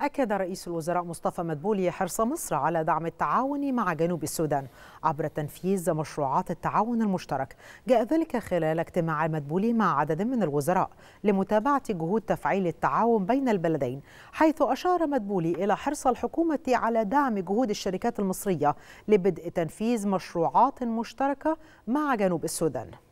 أكد رئيس الوزراء مصطفى مدبولي حرص مصر على دعم التعاون مع جنوب السودان عبر تنفيذ مشروعات التعاون المشترك جاء ذلك خلال اجتماع مدبولي مع عدد من الوزراء لمتابعة جهود تفعيل التعاون بين البلدين حيث أشار مدبولي إلى حرص الحكومة على دعم جهود الشركات المصرية لبدء تنفيذ مشروعات مشتركة مع جنوب السودان